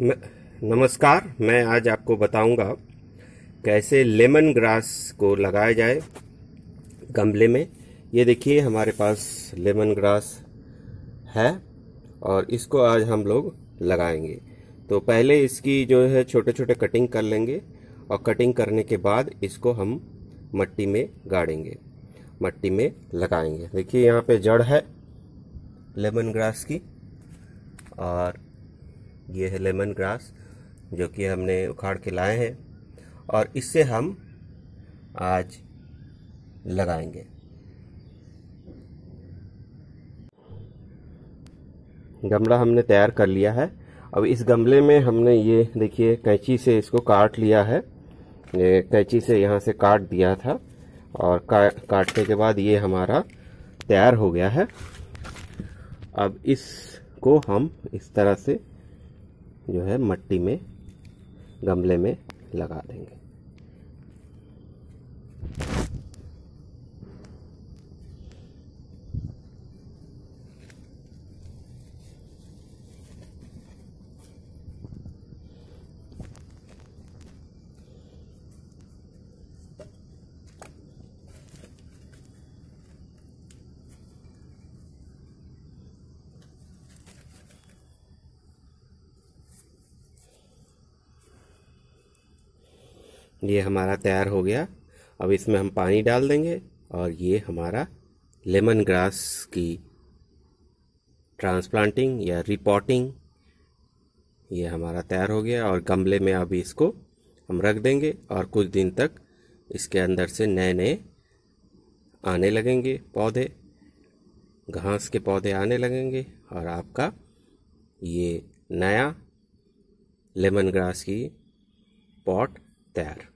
नमस्कार मैं आज आपको बताऊंगा कैसे लेमन ग्रास को लगाया जाए गमले में ये देखिए हमारे पास लेमन ग्रास है और इसको आज हम लोग लगाएंगे तो पहले इसकी जो है छोटे छोटे कटिंग कर लेंगे और कटिंग करने के बाद इसको हम मट्टी में गाड़ेंगे मट्टी में लगाएंगे देखिए यहाँ पे जड़ है लेमन ग्रास की और ये है लेमन ग्रास जो कि हमने उखाड़ के लाए हैं और इससे हम आज लगाएंगे गमला हमने तैयार कर लिया है अब इस गमले में हमने ये देखिए कैंची से इसको काट लिया है ये कैंची से यहाँ से काट दिया था और का, काटने के बाद ये हमारा तैयार हो गया है अब इसको हम इस तरह से जो है मट्टी में गमले में लगा देंगे ये हमारा तैयार हो गया अब इसमें हम पानी डाल देंगे और ये हमारा लेमन ग्रास की ट्रांसप्लांटिंग या रिपोर्टिंग ये हमारा तैयार हो गया और गमले में अभी इसको हम रख देंगे और कुछ दिन तक इसके अंदर से नए नए आने लगेंगे पौधे घास के पौधे आने लगेंगे और आपका ये नया लेमन ग्रास की पॉट तैयार